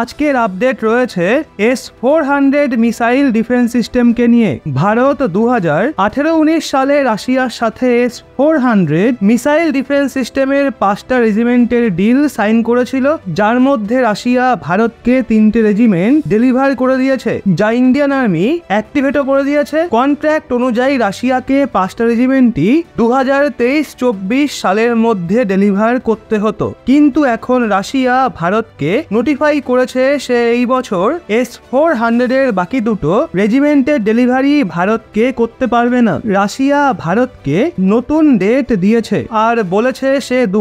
আজকের আপডেট রয়েছে S four hundred missile defence সিস্টেমকে নিয়ে ভারত দু হাজার আঠেরো উনিশ সালে রাশিয়ার সাথে S four hundred missile defence সিস্টেমের পাঁচটা রেজিমেন্টের ডিল সাইন করেছিল যার মধ্যে রাশিয়া ভারতকে তিনটে রেজিমেন্ট ডেলিভার করে দিয়েছে যা ইন্ডিয়ান আর্মি অ্যাক্টিভেটও করে দিয়েছে কন্ট্রাক্ট অনুযায়ী রাশিয়াকে পাঁচটা রেজিমেন্টটি দু হাজার তেইশ চব্বিশ সালের মধ্যে ডেলিভার করতে হতো কিন্তু এখন রাশিয়া ভারতকে নোটিফাই করে করেছে সে এই বছর এস ফোর হান্ড্রেড এর বাকি দুটো রেজিমেন্টের ডেলিভারি ভারতকে করতে পারবে না রাশিয়া ভারতকে নতুন ডেট দিয়েছে আর বলেছে সে দু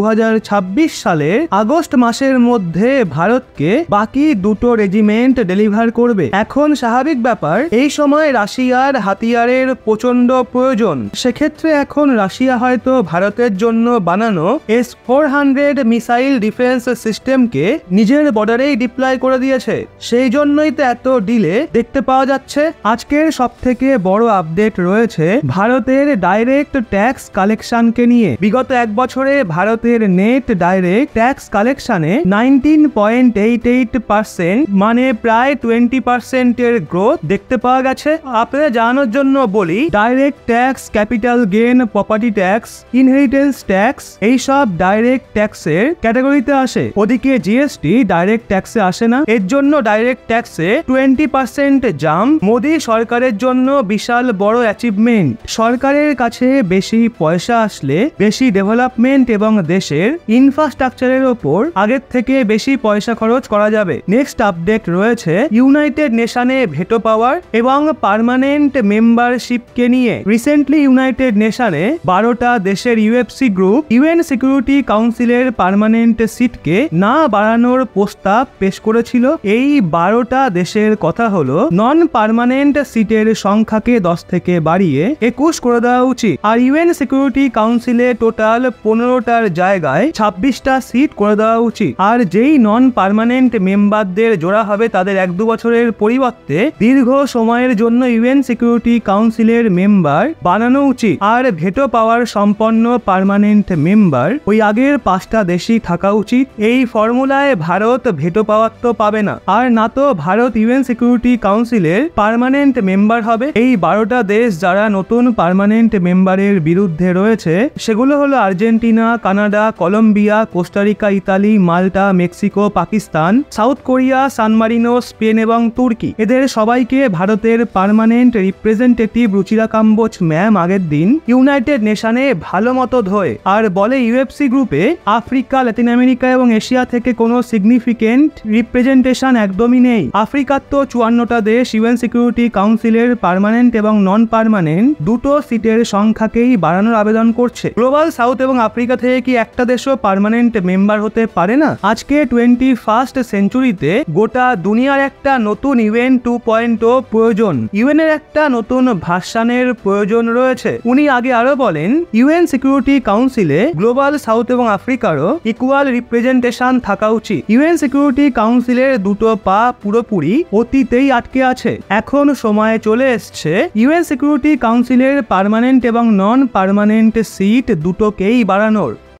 সালের আগস্ট মাসের মধ্যে ভারতকে বাকি দুটো রেজিমেন্ট ডেলিভার করবে এখন স্বাভাবিক ব্যাপার এই সময় রাশিয়ার হাতিয়ারের প্রচন্ড প্রয়োজন সেক্ষেত্রে এখন রাশিয়া হয়তো ভারতের জন্য বানানো S four hundred missile defence সিস্টেমকে নিজের বর্ডারেই ডিপ্লয় সাপ্লাই করে দিয়েছে সেই জন্যই তো এত ডিলে দেখতে পাওয়া যাচ্ছে আজকের সব থেকে বড় আপডেট রয়েছে ভারতের ডাইরেক্ট ট্যাক্স কালেকশনকে নিয়ে বিগত এক বছরে ভারতের নেট ডাইরেক্ট ট্যাক্স কালেকশনে nineteen point eight eight percent মানে প্রায় টোয়েন্টি পার্সেন্টের গ্রোথ দেখতে পাওয়া গেছে আপনার জানানোর জন্য বলি direct tax capital gain property tax inheritance tax এইসব ডাইরেক্ট ট্যাক্সের ক্যাটাগরিতে আসে ওদিকে জিএসটি ডাইরেক্ট ট্যাক্সে আসে আসে না এর জন্য ডাইরেক্ট ট্যাক্সে টোয়েন্টি পার্সেন্ট জাম মোদি সরকারের জন্য বিশাল বড় অ্যাচিভমেন্ট সরকারের কাছে বেশি পয়সা আসলে বেশি ডেভেলপমেন্ট এবং দেশের ইনফ্রাস্ট্রাকচারের ওপর আগের থেকে বেশি পয়সা খরচ করা যাবে নেক্সট আপডেট রয়েছে ইউনাইটেড নেশানে ভেটো পাওয়ার এবং পারমানেন্ট মেম্বারশিপকে নিয়ে রিসেন্টলি ইউনাইটেড নেশানে বারোটা দেশের ইউএফসি গ্রুপ ইউএন সিকিউরিটি কাউন্সিলের পারমানেন্ট সিটকে না বাড়ানোর প্রস্তাব পেশ করেছিল এই বারোটা দেশের কথা হলো নন পারমানেন্ট সিটের সংখ্যাকে দশ থেকে বাড়িয়ে একুশ করে দেওয়া উচিত আর ইউএন সিকিউরিটি কাউন্সিলে টোটাল পনেরোটার জায়গায় ছাব্বিশটা সিট করে দেওয়া উচিত আর যেই নন পারমানেন্ট মেম্বারদের জোড়া হবে তাদের এক দু বছরের পরিবর্তে দীর্ঘ সময়ের জন্য ইউএন সিকিউরিটি কাউন্সিলের মেম্বার বানানো উচিত আর ভেটো পাওয়ার সম্পন্ন পারমানেন্ট মেম্বার ওই আগের পাঁচটা দেশই থাকা উচিত এই ফর্মুলায় ভারত ভেটো পাওয়া পদত্যাগপত্র পাবে না আর না তো ভারত ইউএন সিকিউরিটি কাউন্সিলের পারমানেন্ট মেম্বার হবে এই বারোটা দেশ যারা নতুন পারমানেন্ট মেম্বারের বিরুদ্ধে রয়েছে সেগুলো হলো Argentina Canada Colombia Costa Rica Italy Malta Mexico Pakistan South Korea San Marino Spain এবং তুর্কি এদের সবাইকে ভারতের permanent representative Ruchira Kamboj ma'am আগের দিন ইউনাইটেড নেশনে ভালো মতো ধোয় আর বলে ইউএফসি গ্রুপে আফ্রিকা ল্যাটিন আমেরিকা এবং এশিয়া থেকে কোনো সিগনিফিকেন্ট রিপ্রেজেন্টেশন একদমই নেই আফ্রিকার তো চুয়ান্নটা দেশ ইউএন সিকিউরিটি কাউন্সিলের পারমানেন্ট এবং নন পারমানেন্ট দুটো সিটের সংখ্যাকেই বাড়ানোর আবেদন করছে গ্লোবাল সাউথ এবং আফ্রিকা থেকে কি একটা দেশও পারমানেন্ট মেম্বার হতে পারে না আজকে টোয়েন্টি ফার্স্ট সেঞ্চুরিতে গোটা দুনিয়ার একটা নতুন ইউএন টু পয়েন্ট প্রয়োজন ইউএন এর একটা নতুন ভাষানের প্রয়োজন রয়েছে উনি আগে আরো বলেন ইউএন সিকিউরিটি কাউন্সিলে গ্লোবাল সাউথ এবং আফ্রিকারও ইকুয়াল রিপ্রেজেন্টেশন থাকা উচিত ইউএন সিকিউরিটি কাউন্সিল কাউন্সিলের দুটো পা পুরোপুরি অতীতেই আটকে আছে এখন সময় চলে এসছে ইউএন সিকিউরিটি কাউন্সিলের পারমানেন্ট এবং নন পারমানেন্ট সিট দুটোকেই বাড়ানোর